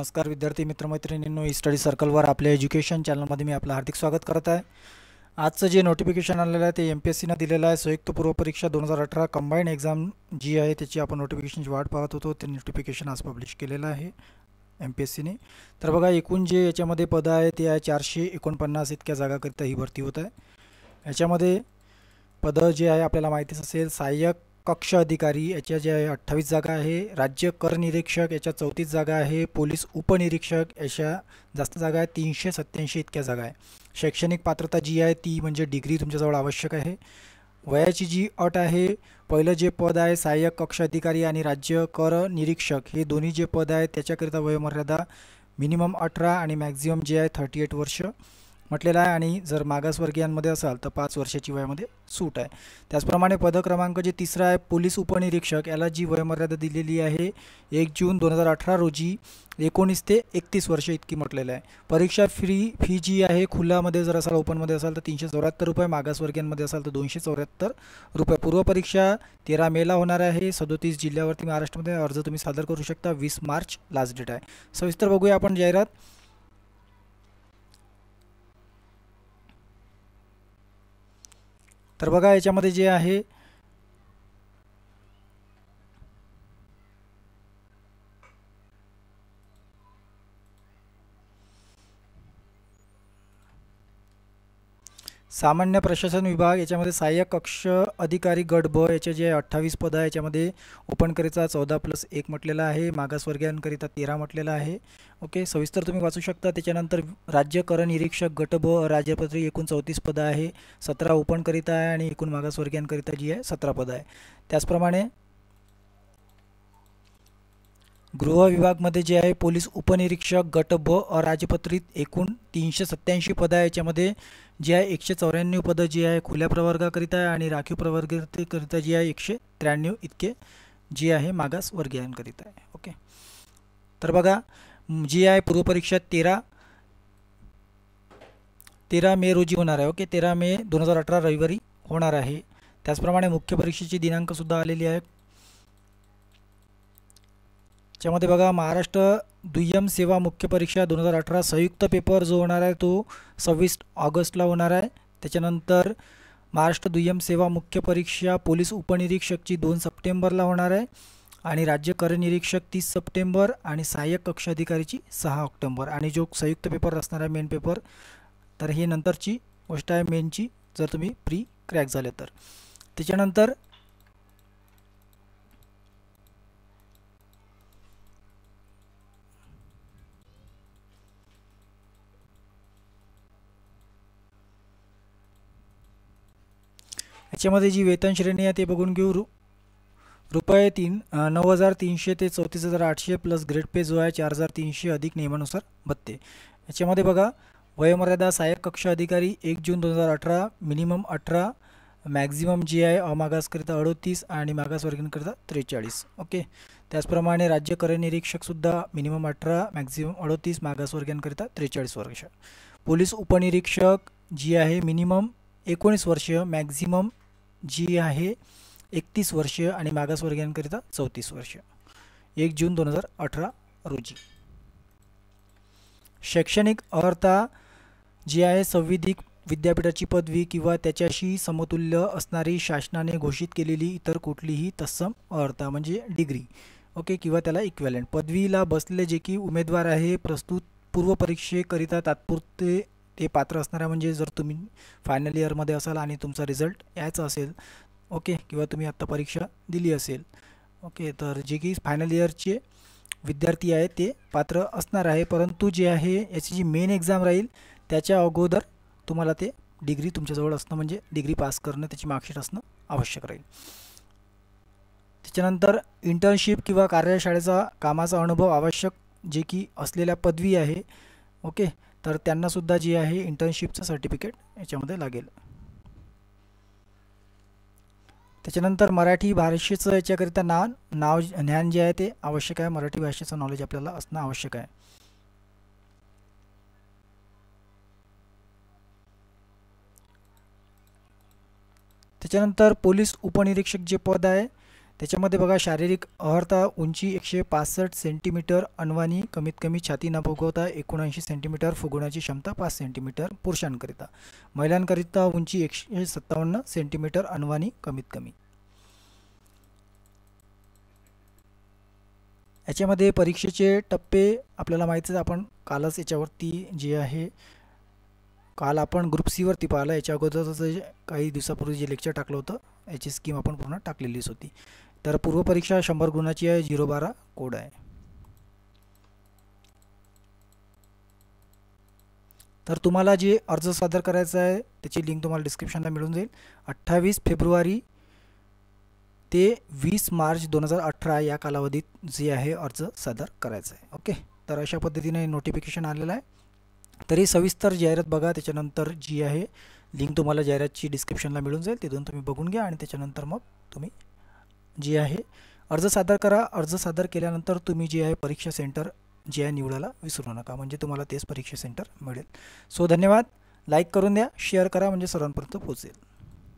नमस्कार विद्यार्थी मित्रमैत्रिणींनो स्टडी सर्कलवर आपल्या एज्युकेशन चॅनलमध्ये मी आपलं हार्दिक स्वागत करत आहे आजचं जे नोटिफिकेशन आलेलं आहे ते एम पी एस सीनं दिलेलं आहे संयुक्त पूर्व परीक्षा दोन हजार अठरा कंबाईंड एक्झाम जी आहे त्याची आपण नोटिफिकेशनची वाट पाहत होतो ते नोटिफिकेशन आज पब्लिश केलेलं आहे एम पी एस सीने तर बघा एकूण जे याच्यामध्ये पदं आहे ते आहे चारशे एकोणपन्नास इतक्या जागाकरिता ही भरती होत आहे याच्यामध्ये पदं जे आहे आपल्याला माहितीच असेल सहाय्यक कक्ष अधिकारी याच्या ज्या अठ्ठावीस जागा आहे राज्य कर निरीक्षक याच्या चौतीस जागा आहे पोलीस उपनिरीक्षक याच्या जास्त जागा आहे तीनशे सत्त्याऐंशी इतक्या जागा आहे शैक्षणिक पात्रता जी आहे ती म्हणजे डिग्री तुमच्याजवळ आवश्यक आहे वयाची जी अट आहे पहिलं जे पद आहे सहाय्यक कक्ष अधिकारी आणि राज्य कर निरीक्षक हे दोन्ही जे पद आहे त्याच्याकरिता वयोमर्यादा मिनिमम अठरा आणि मॅक्झिमम जे आहे थर्टी एट वर्ष म्हटलेला आहे आणि जर मागासवर्गीयांमध्ये असाल तर पाच वर्षाची वयामध्ये सूट आहे त्याचप्रमाणे पदक्रमांक जे तिसरा आहे पोलीस उपनिरीक्षक याला जी वयमर्यादा दिलेली आहे एक जून दोन हजार अठरा रोजी एकोणीस ते एकतीस वर्ष इतकी म्हटलेलं आहे परीक्षा फ्री फी जी आहे खुल्यामध्ये जर असाल ओपनमध्ये असाल तर तीनशे चौऱ्याहत्तर रुपये मागासवर्गीयांमध्ये असाल तर दोनशे चौऱ्याहत्तर रुपये पूर्वपरीक्षा तेरा मेला होणार आहे सदोतीस जिल्ह्यावरती महाराष्ट्रामध्ये अर्ज तुम्ही सादर करू शकता वीस मार्च लास्ट डेट आहे सविस्तर बघूया आपण जाहिरात तर बघा याच्यामध्ये जे आहे सामान्य प्रशासन विभाग याच्यामध्ये सहाय्यक कक्ष अधिकारी गट ब याचे जे अठ्ठावीस पदं याच्यामध्ये ओपनकरिता चौदा प्लस एक म्हटलेला आहे मागासवर्गीयांकरिता तेरा म्हटलेला आहे ओके सविस्तर तुम्ही वाचू शकता त्याच्यानंतर राज्य कर निरीक्षक गट ब राजपत्री एकूण चौतीस पदं आहे सतरा ओपनकरिता आहे आणि एकूण मागासवर्गीयांकरिता जी आहे सतरा पदं आहे त्याचप्रमाणे गृह विभागमध्ये जे आहे पोलीस उपनिरीक्षक गट ब राजपत्रित एकूण तीनशे सत्त्याऐंशी पदं आहे याच्यामध्ये जे आहे एकशे चौऱ्याण्णव पदं जी आहे खुल्या प्रवर्गाकरिता आहे आणि राखीव प्रवर्गाकरिता जी आहे एकशे त्र्याण्णव इतके जी आहे वर्गीयांकरिता आहे ओके तर बघा जी आहे पूर्वपरीक्षा तेरा तेरा मे रोजी होणार आहे ओके तेरा मे दोन हजार अठरा रविवारी होणार आहे त्याचप्रमाणे मुख्य परीक्षेची दिनांकसुद्धा आलेली आहे ज्यामध्ये बघा महाराष्ट्र दुय्यम सेवा मुख्य परीक्षा दोन हजार अठरा संयुक्त पेपर जो होणार आहे तो सव्वीस ऑगस्टला होणार आहे त्याच्यानंतर महाराष्ट्र दुय्यम सेवा मुख्य परीक्षा पोलीस उपनिरीक्षकची दोन सप्टेंबरला होणार आहे आणि राज्य कर निरीक्षक तीस सप्टेंबर आणि सहाय्यक कक्ष अधिकारीची सहा ऑक्टोंबर आणि जो संयुक्त पेपर असणार आहे मेन पेपर तर हे नंतरची गोष्ट आहे मेनची जर तुम्ही प्री क्रॅक झाले तर त्याच्यानंतर याच्यामध्ये जी वेतन श्रेणी आहे ते बघून घेऊ रु रुपये तीन नऊ हजार तीनशे ते चौतीस हजार आठशे प्लस ग्रेड पे जो आहे चार हजार तीनशे अधिक नियमानुसार बत्ते याच्यामध्ये बघा वयोमर्यादा सहाय्यक कक्ष अधिकारी एक जून दोन हजार अठरा मिनिमम अठरा मॅक्झिमम जी आहे अमागासकरिता अडोतीस आणि मागासवर्गीयांकरिता त्रेचाळीस ओके त्याचप्रमाणे राज्य कर मिनिमम अठरा मॅक्झिमम अडोतीस मागासवर्गीयांकरिता त्रेचाळीस वर्ष पोलीस उपनिरीक्षक जी आहे मिनिमम एकोणीस वर्ष मॅक्झिमम जी आहे एकतीस वर्ष आणि मागासवर्गीयांकरिता चौतीस वर्ष एक जून दोन हजार अठरा रोजी शैक्षणिक अर्हता जी आहे संविधिक विद्यापीठाची पदवी किंवा त्याच्याशी समतुल्य असणारी शासनाने घोषित केलेली इतर कुठलीही तत्सम अर्हता म्हणजे डिग्री ओके किंवा त्याला इक्वॅलंट पदवीला बसलेले जे की उमेदवार आहे प्रस्तुत पूर्वपरीक्षेकरिता तात्पुरते ते पात्र असणाऱ्या म्हणजे जर तुम्ही फायनल इयरमध्ये असाल आणि तुमचा रिझल्ट यायचा असेल ओके किंवा तुम्ही आत्ता परीक्षा दिली असेल ओके तर जे की फायनल इयरचे विद्यार्थी आहे ते पात्र असणार आहे परंतु जे आहे याची जी मेन एक्झाम राहील त्याच्या अगोदर तुम्हाला ते डिग्री तुमच्याजवळ असणं म्हणजे डिग्री पास करणं त्याची मार्कशीट असणं आवश्यक राहील त्याच्यानंतर इंटर्नशिप किंवा कार्यशाळेचा कामाचा अनुभव आवश्यक जे की असलेल्या पदवी आहे ओके तर सुद्धा जी आहे इंटर्नशिपचं सर्टिफिकेट याच्यामध्ये लागेल त्याच्यानंतर मराठी भाषेचं याच्याकरिता ना नाव ज्ञान जे आहे ते आवश्यक आहे मराठी भाषेचं नॉलेज आपल्याला असणं आवश्यक आहे त्याच्यानंतर पोलीस उपनिरीक्षक जे पद आहे त्याच्यामध्ये बघा शारीरिक अहर्ता उंची एकशे पासष्ट सेंटीमीटर अन्वानी कमीत कमी छाती न फुगवता एकोणऐंशी सेंटीमीटर फुगवण्याची क्षमता पाच सेंटीमीटर पुरुषांकरिता महिलांकरिता उंची एकशे सत्तावन्न सेंटीमीटर अन्वानी कमीत कमी याच्यामध्ये परीक्षेचे टप्पे आपल्याला माहितीच आपण कालच याच्यावरती जे आहे काल आपण ग्रुप सीवरती पाहिलं याच्या अगोदरच काही दिवसापूर्वी जे लेक्चर टाकलं होतं याची स्कीम आपण पूर्ण टाकलेलीच होती तर पूर्वपरीक्षा शंभर गुणाची आहे झिरो बारा कोड आहे तर तुम्हाला जे अर्ज सादर करायचा आहे त्याची लिंक तुम्हाला डिस्क्रिप्शनला मिळून जाईल अठ्ठावीस फेब्रुवारी ते वीस मार्च दोन हजार अठरा या कालावधीत जे आहे अर्ज सादर करायचा आहे ओके तर अशा पद्धतीने नोटिफिकेशन आलेलं आहे तरी सविस्तर जाहिरात बघा त्याच्यानंतर जी आहे लिंक तुम्हाला जाहिरातची डिस्क्रिप्शनला मिळून जाईल तिथून तुम्ही बघून घ्या आणि त्याच्यानंतर मग तुम्ही जी आहे अर्ज सादर करा अर्ज सादर केल्यानंतर तुम्ही जे आहे परीक्षा सेंटर जे आहे निवडायला विसरू नका म्हणजे तुम्हाला तेच परीक्षा सेंटर मिळेल सो धन्यवाद लाईक करून द्या शेअर करा म्हणजे सर्वांपर्यंत पोहोचेल